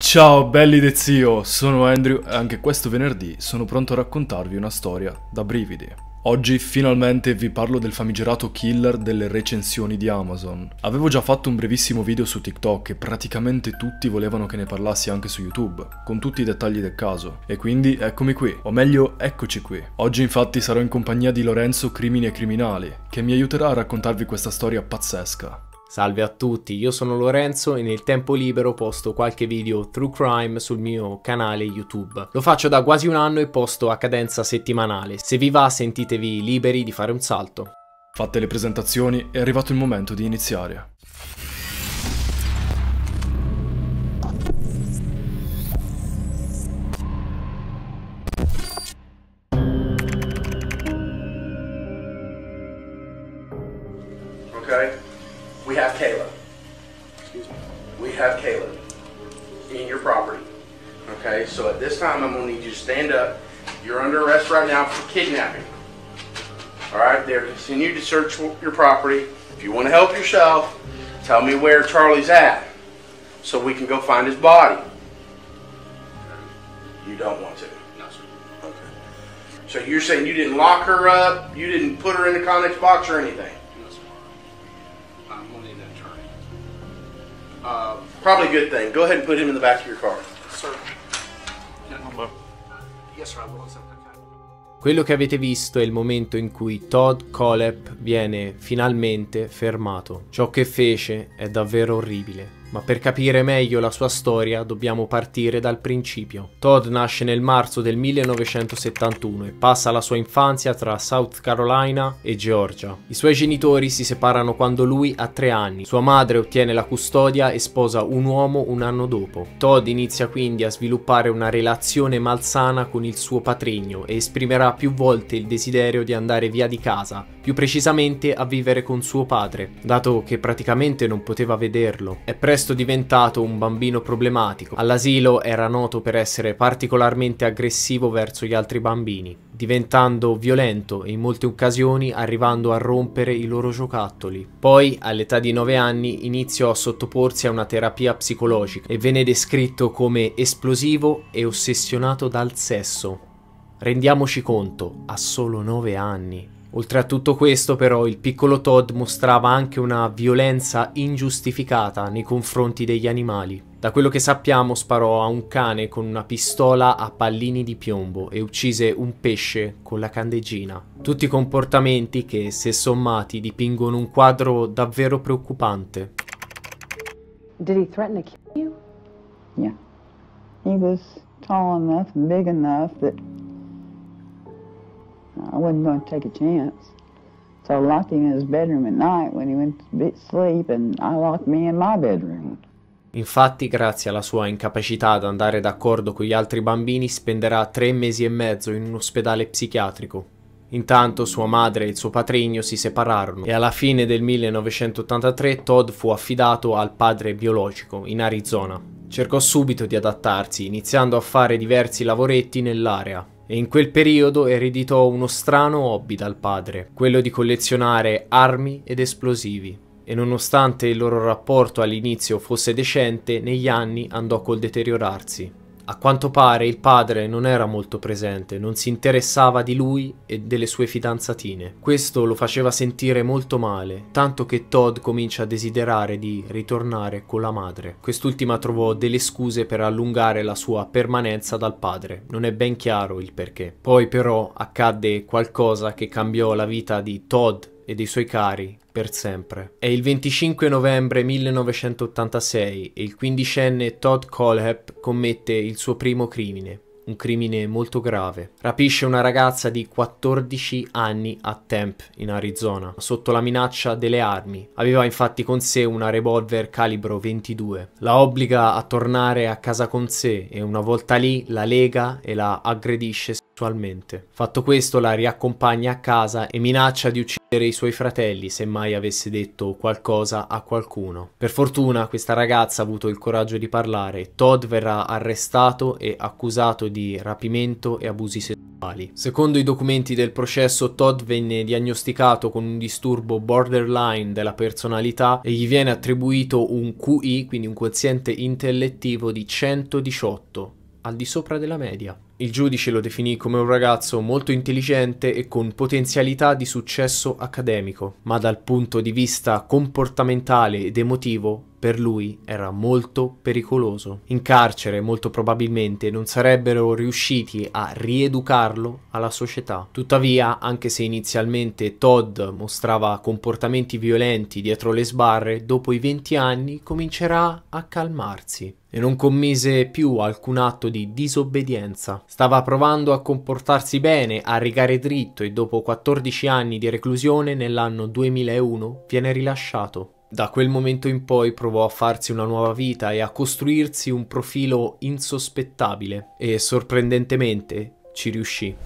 Ciao belli de zio, sono Andrew e anche questo venerdì sono pronto a raccontarvi una storia da brividi. Oggi finalmente vi parlo del famigerato killer delle recensioni di Amazon. Avevo già fatto un brevissimo video su TikTok e praticamente tutti volevano che ne parlassi anche su YouTube, con tutti i dettagli del caso. E quindi eccomi qui, o meglio eccoci qui. Oggi infatti sarò in compagnia di Lorenzo Crimini e Criminali, che mi aiuterà a raccontarvi questa storia pazzesca. Salve a tutti, io sono Lorenzo e nel tempo libero posto qualche video true crime sul mio canale YouTube. Lo faccio da quasi un anno e posto a cadenza settimanale. Se vi va sentitevi liberi di fare un salto. Fatte le presentazioni, è arrivato il momento di iniziare. you stand up. You're under arrest right now for kidnapping. All right, they're continuing to search your property. If you want to help yourself, tell me where Charlie's at so we can go find his body. You don't want to. No, sir. Okay. So you're saying you didn't lock her up, you didn't put her in the Connex box or anything? No, sir. I'm going to need an attorney. Uh, Probably a good thing. Go ahead and put him in the back of your car. Sir. Quello che avete visto è il momento in cui Todd Colep viene finalmente fermato. Ciò che fece è davvero orribile ma per capire meglio la sua storia dobbiamo partire dal principio. Todd nasce nel marzo del 1971 e passa la sua infanzia tra South Carolina e Georgia. I suoi genitori si separano quando lui ha tre anni, sua madre ottiene la custodia e sposa un uomo un anno dopo. Todd inizia quindi a sviluppare una relazione malsana con il suo patrigno e esprimerà più volte il desiderio di andare via di casa, più precisamente a vivere con suo padre, dato che praticamente non poteva vederlo. È presto diventato un bambino problematico, all'asilo era noto per essere particolarmente aggressivo verso gli altri bambini, diventando violento e in molte occasioni arrivando a rompere i loro giocattoli. Poi, all'età di 9 anni, iniziò a sottoporsi a una terapia psicologica e venne descritto come esplosivo e ossessionato dal sesso. Rendiamoci conto, ha solo 9 anni. Oltre a tutto questo però il piccolo Todd mostrava anche una violenza ingiustificata nei confronti degli animali. Da quello che sappiamo sparò a un cane con una pistola a pallini di piombo e uccise un pesce con la candeggina. Tutti comportamenti che, se sommati, dipingono un quadro davvero preoccupante. Did he threaten to kill you? Yeah. He was tall enough, big enough that i wasn't going to take a chance. So I locked him in his bedroom at night when he went to sleep and I locked me in my bedroom. Infatti, grazie alla sua incapacità ad andare d'accordo con gli altri bambini, spenderà tre mesi e mezzo in un ospedale psichiatrico. Intanto sua madre e il suo patrigno si separarono e alla fine del 1983 Todd fu affidato al padre biologico in Arizona. Cercò subito di adattarsi, iniziando a fare diversi lavoretti nell'area e in quel periodo ereditò uno strano hobby dal padre, quello di collezionare armi ed esplosivi. E nonostante il loro rapporto all'inizio fosse decente, negli anni andò col deteriorarsi. A quanto pare il padre non era molto presente, non si interessava di lui e delle sue fidanzatine. Questo lo faceva sentire molto male, tanto che Todd comincia a desiderare di ritornare con la madre. Quest'ultima trovò delle scuse per allungare la sua permanenza dal padre, non è ben chiaro il perché. Poi però accadde qualcosa che cambiò la vita di Todd e dei suoi cari per sempre. È il 25 novembre 1986 e il quindicenne Todd Colehep commette il suo primo crimine un crimine molto grave. Rapisce una ragazza di 14 anni a Temp, in Arizona, sotto la minaccia delle armi. Aveva infatti con sé una revolver calibro 22. La obbliga a tornare a casa con sé e una volta lì la lega e la aggredisce sessualmente. Fatto questo la riaccompagna a casa e minaccia di uccidere i suoi fratelli se mai avesse detto qualcosa a qualcuno. Per fortuna questa ragazza ha avuto il coraggio di parlare, Todd verrà arrestato e accusato di rapimento e abusi sessuali. Secondo i documenti del processo Todd venne diagnosticato con un disturbo borderline della personalità e gli viene attribuito un QI, quindi un quoziente intellettivo di 118, al di sopra della media. Il giudice lo definì come un ragazzo molto intelligente e con potenzialità di successo accademico, ma dal punto di vista comportamentale ed emotivo per lui era molto pericoloso. In carcere molto probabilmente non sarebbero riusciti a rieducarlo alla società. Tuttavia, anche se inizialmente Todd mostrava comportamenti violenti dietro le sbarre, dopo i 20 anni comincerà a calmarsi e non commise più alcun atto di disobbedienza. Stava provando a comportarsi bene, a rigare dritto e dopo 14 anni di reclusione nell'anno 2001 viene rilasciato. Da quel momento in poi provò a farsi una nuova vita e a costruirsi un profilo insospettabile e sorprendentemente ci riuscì.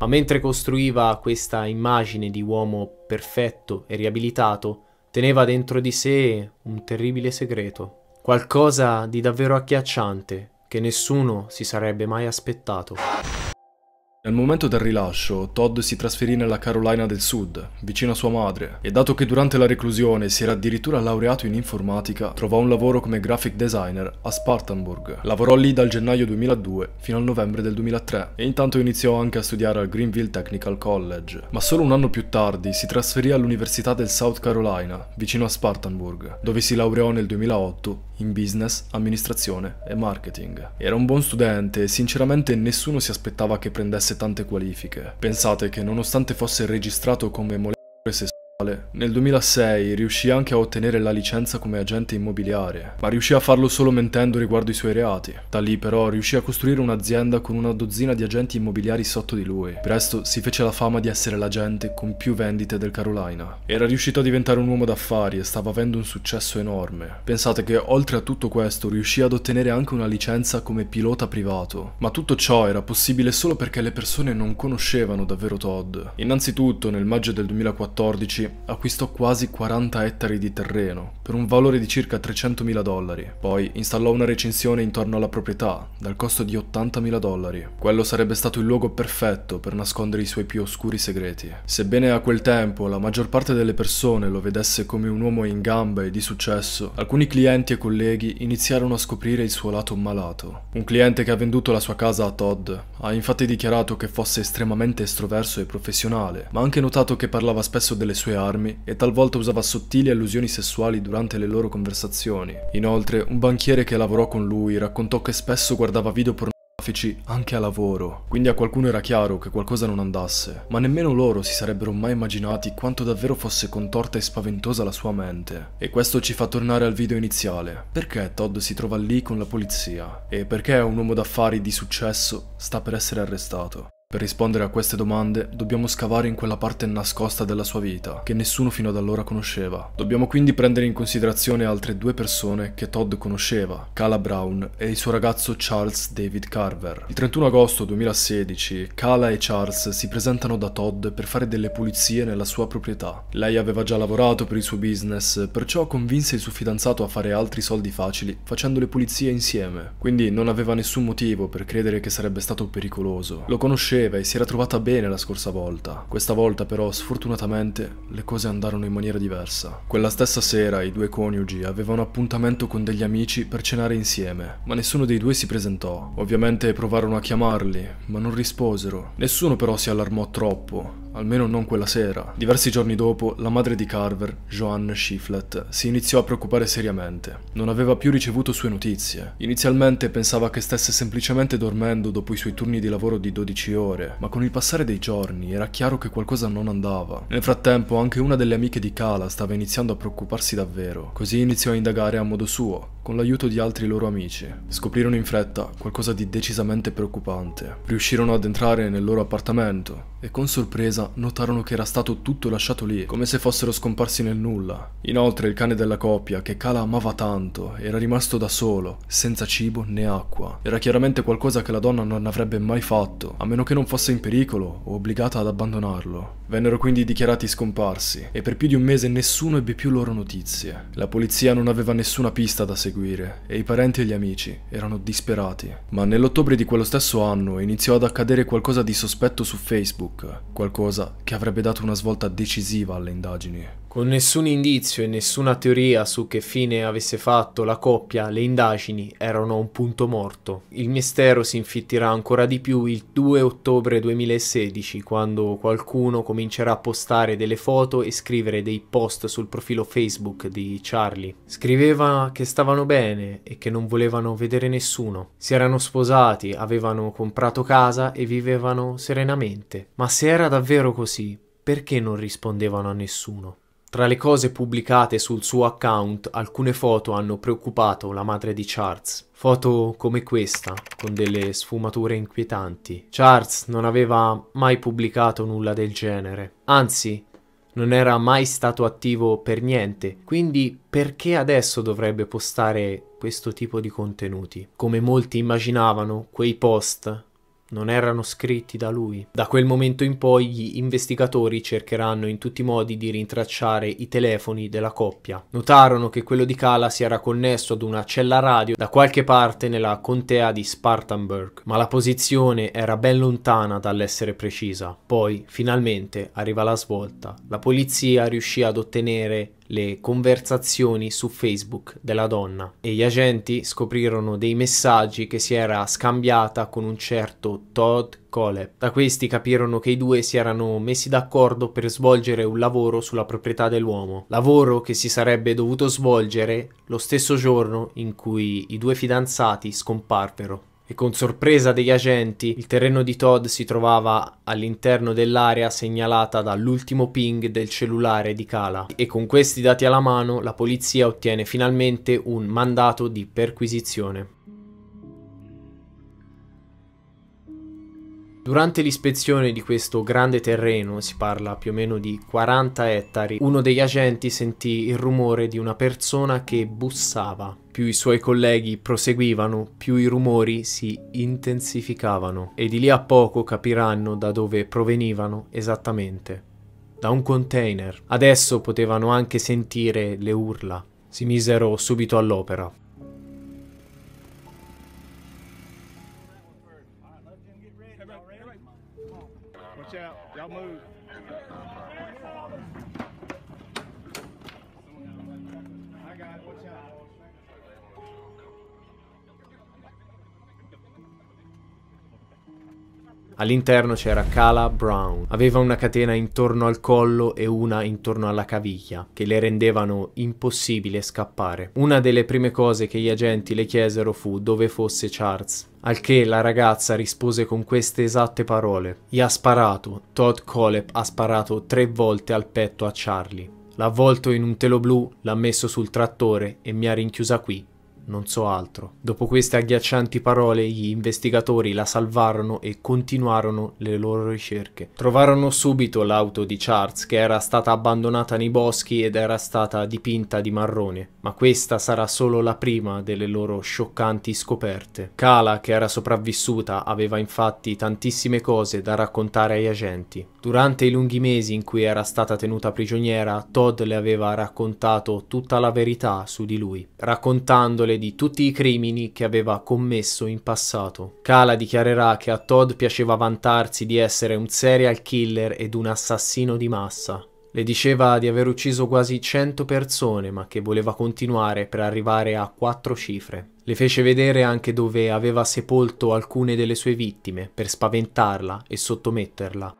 Ma mentre costruiva questa immagine di uomo perfetto e riabilitato, teneva dentro di sé un terribile segreto, qualcosa di davvero agghiacciante che nessuno si sarebbe mai aspettato. Nel momento del rilascio, Todd si trasferì nella Carolina del Sud, vicino a sua madre, e dato che durante la reclusione si era addirittura laureato in informatica, trovò un lavoro come graphic designer a Spartanburg. Lavorò lì dal gennaio 2002 fino al novembre del 2003 e intanto iniziò anche a studiare al Greenville Technical College, ma solo un anno più tardi si trasferì all'Università del South Carolina, vicino a Spartanburg, dove si laureò nel 2008 in business, amministrazione e marketing. Era un buon studente e sinceramente nessuno si aspettava che prendesse perse tante qualifiche. Pensate che nonostante fosse registrato come molecola nel 2006 riuscì anche a ottenere la licenza come agente immobiliare, ma riuscì a farlo solo mentendo riguardo i suoi reati. Da lì però riuscì a costruire un'azienda con una dozzina di agenti immobiliari sotto di lui. Presto si fece la fama di essere l'agente con più vendite del Carolina. Era riuscito a diventare un uomo d'affari e stava avendo un successo enorme. Pensate che oltre a tutto questo riuscì ad ottenere anche una licenza come pilota privato. Ma tutto ciò era possibile solo perché le persone non conoscevano davvero Todd. Innanzitutto nel maggio del 2014 acquistò quasi 40 ettari di terreno per un valore di circa 300.000 dollari. Poi installò una recinzione intorno alla proprietà dal costo di 80.000 dollari. Quello sarebbe stato il luogo perfetto per nascondere i suoi più oscuri segreti. Sebbene a quel tempo la maggior parte delle persone lo vedesse come un uomo in gamba e di successo, alcuni clienti e colleghi iniziarono a scoprire il suo lato malato. Un cliente che ha venduto la sua casa a Todd ha infatti dichiarato che fosse estremamente estroverso e professionale, ma ha anche notato che parlava spesso delle sue armi e talvolta usava sottili allusioni sessuali durante le loro conversazioni. Inoltre, un banchiere che lavorò con lui raccontò che spesso guardava video pornografici anche a lavoro, quindi a qualcuno era chiaro che qualcosa non andasse, ma nemmeno loro si sarebbero mai immaginati quanto davvero fosse contorta e spaventosa la sua mente. E questo ci fa tornare al video iniziale. Perché Todd si trova lì con la polizia? E perché un uomo d'affari di successo sta per essere arrestato? Per rispondere a queste domande dobbiamo scavare in quella parte nascosta della sua vita che nessuno fino ad allora conosceva. Dobbiamo quindi prendere in considerazione altre due persone che Todd conosceva, Cala Brown e il suo ragazzo Charles David Carver. Il 31 agosto 2016 Cala e Charles si presentano da Todd per fare delle pulizie nella sua proprietà. Lei aveva già lavorato per il suo business, perciò convinse il suo fidanzato a fare altri soldi facili facendo le pulizie insieme. Quindi non aveva nessun motivo per credere che sarebbe stato pericoloso. Lo conosceva piaceva e si era trovata bene la scorsa volta. Questa volta però, sfortunatamente, le cose andarono in maniera diversa. Quella stessa sera i due coniugi avevano appuntamento con degli amici per cenare insieme, ma nessuno dei due si presentò. Ovviamente provarono a chiamarli, ma non risposero. Nessuno però si allarmò troppo, almeno non quella sera. Diversi giorni dopo, la madre di Carver, Joanne Shiflet, si iniziò a preoccupare seriamente. Non aveva più ricevuto sue notizie. Inizialmente pensava che stesse semplicemente dormendo dopo i suoi turni di lavoro di 12 ore, ma con il passare dei giorni era chiaro che qualcosa non andava. Nel frattempo anche una delle amiche di Kala stava iniziando a preoccuparsi davvero, così iniziò a indagare a modo suo, con l'aiuto di altri loro amici. Scoprirono in fretta qualcosa di decisamente preoccupante. Riuscirono ad entrare nel loro appartamento e con sorpresa casa notarono che era stato tutto lasciato lì, come se fossero scomparsi nel nulla. Inoltre il cane della coppia, che Kala amava tanto, era rimasto da solo, senza cibo né acqua. Era chiaramente qualcosa che la donna non avrebbe mai fatto, a meno che non fosse in pericolo o obbligata ad abbandonarlo. Vennero quindi dichiarati scomparsi e per più di un mese nessuno ebbe più loro notizie. La polizia non aveva nessuna pista da seguire e i parenti e gli amici erano disperati. Ma nell'ottobre di quello stesso anno iniziò ad accadere qualcosa di sospetto su Facebook, qualcosa cosa che avrebbe dato una svolta decisiva alle indagini. Con nessun indizio e nessuna teoria su che fine avesse fatto la coppia, le indagini erano a un punto morto. Il mistero si infittirà ancora di più il 2 ottobre 2016, quando qualcuno comincerà a postare delle foto e scrivere dei post sul profilo Facebook di Charlie. Scriveva che stavano bene e che non volevano vedere nessuno. Si erano sposati, avevano comprato casa e vivevano serenamente. Ma se era davvero così, perché non rispondevano a nessuno? Tra le cose pubblicate sul suo account, alcune foto hanno preoccupato la madre di Charles. Foto come questa, con delle sfumature inquietanti. Charles non aveva mai pubblicato nulla del genere. Anzi, non era mai stato attivo per niente, quindi perché adesso dovrebbe postare questo tipo di contenuti? Come molti immaginavano, quei post non erano scritti da lui. Da quel momento in poi gli investigatori cercheranno in tutti i modi di rintracciare i telefoni della coppia. Notarono che quello di Kala si era connesso ad una cella radio da qualche parte nella contea di Spartanburg, ma la posizione era ben lontana dall'essere precisa. Poi, finalmente, arriva la svolta. La polizia riuscì ad ottenere le conversazioni su Facebook della donna e gli agenti scoprirono dei messaggi che si era scambiata con un certo Todd Coleb. Da questi capirono che i due si erano messi d'accordo per svolgere un lavoro sulla proprietà dell'uomo, lavoro che si sarebbe dovuto svolgere lo stesso giorno in cui i due fidanzati scomparvero e con sorpresa degli agenti il terreno di Todd si trovava all'interno dell'area segnalata dall'ultimo ping del cellulare di Cala e con questi dati alla mano la polizia ottiene finalmente un mandato di perquisizione. Durante l'ispezione di questo grande terreno, si parla più o meno di 40 ettari, uno degli agenti sentì il rumore di una persona che bussava. Più i suoi colleghi proseguivano, più i rumori si intensificavano e di lì a poco capiranno da dove provenivano esattamente. Da un container. Adesso potevano anche sentire le urla. Si misero subito all'opera. Watch out. Y'all move. I got it. Watch out. All'interno c'era Kala Brown. Aveva una catena intorno al collo e una intorno alla caviglia, che le rendevano impossibile scappare. Una delle prime cose che gli agenti le chiesero fu dove fosse Charles. Al che la ragazza rispose con queste esatte parole. Gli ha sparato, Todd Colep ha sparato tre volte al petto a Charlie. L'ha avvolto in un telo blu, l'ha messo sul trattore e mi ha rinchiusa qui non so altro. Dopo queste agghiaccianti parole, gli investigatori la salvarono e continuarono le loro ricerche. Trovarono subito l'auto di Charles, che era stata abbandonata nei boschi ed era stata dipinta di marrone, ma questa sarà solo la prima delle loro scioccanti scoperte. Kala, che era sopravvissuta, aveva infatti tantissime cose da raccontare agli agenti. Durante i lunghi mesi in cui era stata tenuta prigioniera, Todd le aveva raccontato tutta la verità su di lui, raccontandole di tutti i crimini che aveva commesso in passato. Kala dichiarerà che a Todd piaceva vantarsi di essere un serial killer ed un assassino di massa. Le diceva di aver ucciso quasi 100 persone, ma che voleva continuare per arrivare a quattro cifre. Le fece vedere anche dove aveva sepolto alcune delle sue vittime per spaventarla e sottometterla.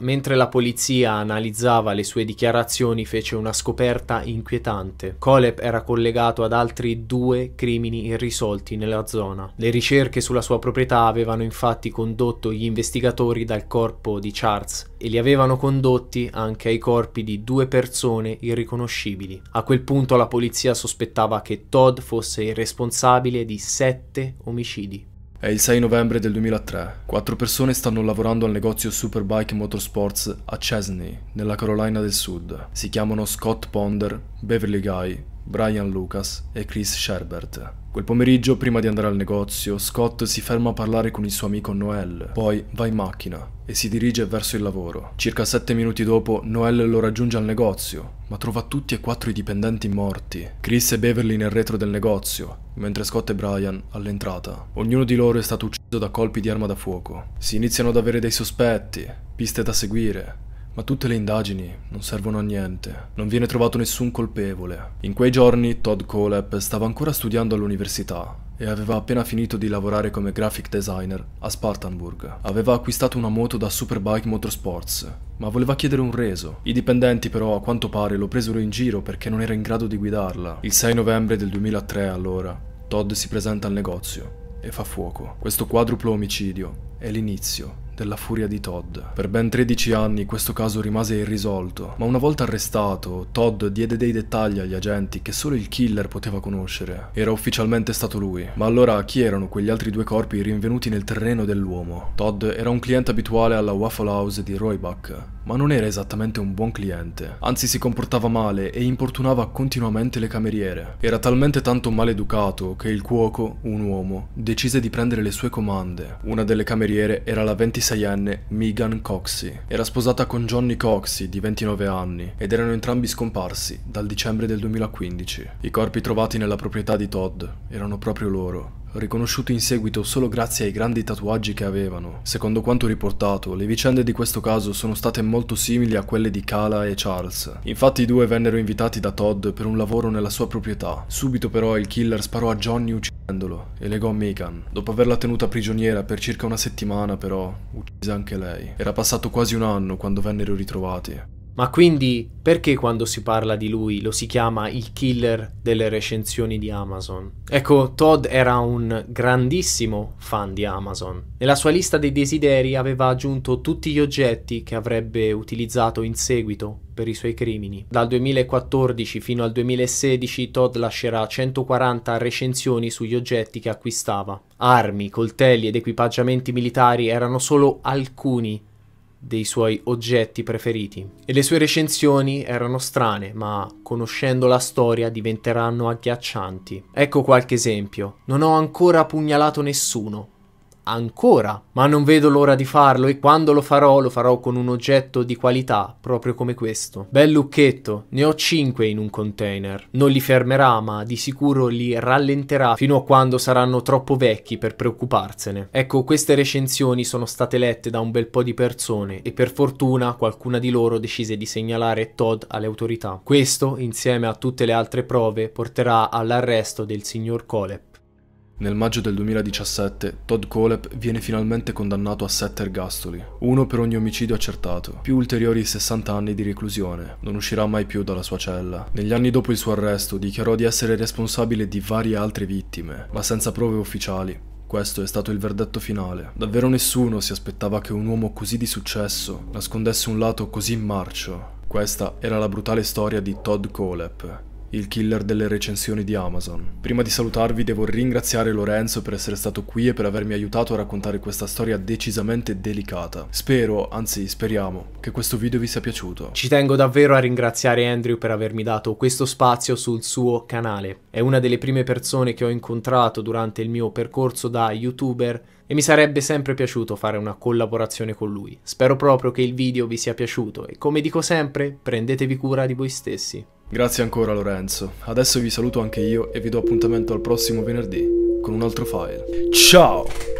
Mentre la polizia analizzava le sue dichiarazioni fece una scoperta inquietante. Colep era collegato ad altri due crimini irrisolti nella zona. Le ricerche sulla sua proprietà avevano infatti condotto gli investigatori dal corpo di Charles e li avevano condotti anche ai corpi di due persone irriconoscibili. A quel punto la polizia sospettava che Todd fosse il responsabile di sette omicidi. È il 6 novembre del 2003. Quattro persone stanno lavorando al negozio Superbike Motorsports a Chesney, nella Carolina del Sud. Si chiamano Scott Ponder, Beverly Guy, Brian Lucas e Chris Sherbert. Quel pomeriggio, prima di andare al negozio, Scott si ferma a parlare con il suo amico Noel, poi va in macchina e si dirige verso il lavoro. Circa sette minuti dopo, Noel lo raggiunge al negozio, ma trova tutti e quattro i dipendenti morti, Chris e Beverly nel retro del negozio, mentre Scott e Brian all'entrata. Ognuno di loro è stato ucciso da colpi di arma da fuoco. Si iniziano ad avere dei sospetti, piste da seguire, ma tutte le indagini non servono a niente, non viene trovato nessun colpevole. In quei giorni Todd Colep stava ancora studiando all'università e aveva appena finito di lavorare come graphic designer a Spartanburg. Aveva acquistato una moto da Superbike Motorsports, ma voleva chiedere un reso. I dipendenti però a quanto pare lo presero in giro perché non era in grado di guidarla. Il 6 novembre del 2003 allora, Todd si presenta al negozio e fa fuoco. Questo quadruplo omicidio è l'inizio della furia di Todd. Per ben 13 anni questo caso rimase irrisolto, ma una volta arrestato, Todd diede dei dettagli agli agenti che solo il killer poteva conoscere. Era ufficialmente stato lui. Ma allora chi erano quegli altri due corpi rinvenuti nel terreno dell'uomo? Todd era un cliente abituale alla Waffle House di Roybach, ma non era esattamente un buon cliente. Anzi si comportava male e importunava continuamente le cameriere. Era talmente tanto maleducato che il cuoco, un uomo, decise di prendere le sue comande. Una delle cameriere era la 26 26enne Megan Coxey. Era sposata con Johnny Coxey, di 29 anni, ed erano entrambi scomparsi dal dicembre del 2015. I corpi trovati nella proprietà di Todd erano proprio loro, riconosciuti in seguito solo grazie ai grandi tatuaggi che avevano. Secondo quanto riportato, le vicende di questo caso sono state molto simili a quelle di Kala e Charles. Infatti i due vennero invitati da Todd per un lavoro nella sua proprietà. Subito però il killer sparò a Johnny uccidendolo e legò Megan. Dopo averla tenuta prigioniera per circa una settimana però, uccise anche lei. Era passato quasi un anno quando vennero ritrovati. Ma quindi perché quando si parla di lui lo si chiama il killer delle recensioni di Amazon? Ecco, Todd era un grandissimo fan di Amazon. Nella sua lista dei desideri aveva aggiunto tutti gli oggetti che avrebbe utilizzato in seguito per i suoi crimini. Dal 2014 fino al 2016 Todd lascerà 140 recensioni sugli oggetti che acquistava. Armi, coltelli ed equipaggiamenti militari erano solo alcuni dei suoi oggetti preferiti. E le sue recensioni erano strane, ma conoscendo la storia diventeranno agghiaccianti. Ecco qualche esempio. Non ho ancora pugnalato nessuno, ancora, ma non vedo l'ora di farlo e quando lo farò lo farò con un oggetto di qualità, proprio come questo. Bel lucchetto, ne ho 5 in un container. Non li fermerà, ma di sicuro li rallenterà fino a quando saranno troppo vecchi per preoccuparsene. Ecco, queste recensioni sono state lette da un bel po' di persone e per fortuna qualcuna di loro decise di segnalare Todd alle autorità. Questo, insieme a tutte le altre prove, porterà all'arresto del signor Colep. Nel maggio del 2017 Todd Colep viene finalmente condannato a 7 ergastoli, uno per ogni omicidio accertato, più ulteriori 60 anni di reclusione. Non uscirà mai più dalla sua cella. Negli anni dopo il suo arresto dichiarò di essere responsabile di varie altre vittime, ma senza prove ufficiali. Questo è stato il verdetto finale. Davvero nessuno si aspettava che un uomo così di successo nascondesse un lato così marcio. Questa era la brutale storia di Todd Colep, il killer delle recensioni di Amazon. Prima di salutarvi devo ringraziare Lorenzo per essere stato qui e per avermi aiutato a raccontare questa storia decisamente delicata. Spero, anzi speriamo, che questo video vi sia piaciuto. Ci tengo davvero a ringraziare Andrew per avermi dato questo spazio sul suo canale. È una delle prime persone che ho incontrato durante il mio percorso da youtuber e mi sarebbe sempre piaciuto fare una collaborazione con lui. Spero proprio che il video vi sia piaciuto e come dico sempre, prendetevi cura di voi stessi. Grazie ancora Lorenzo, adesso vi saluto anche io e vi do appuntamento al prossimo venerdì con un altro file. Ciao!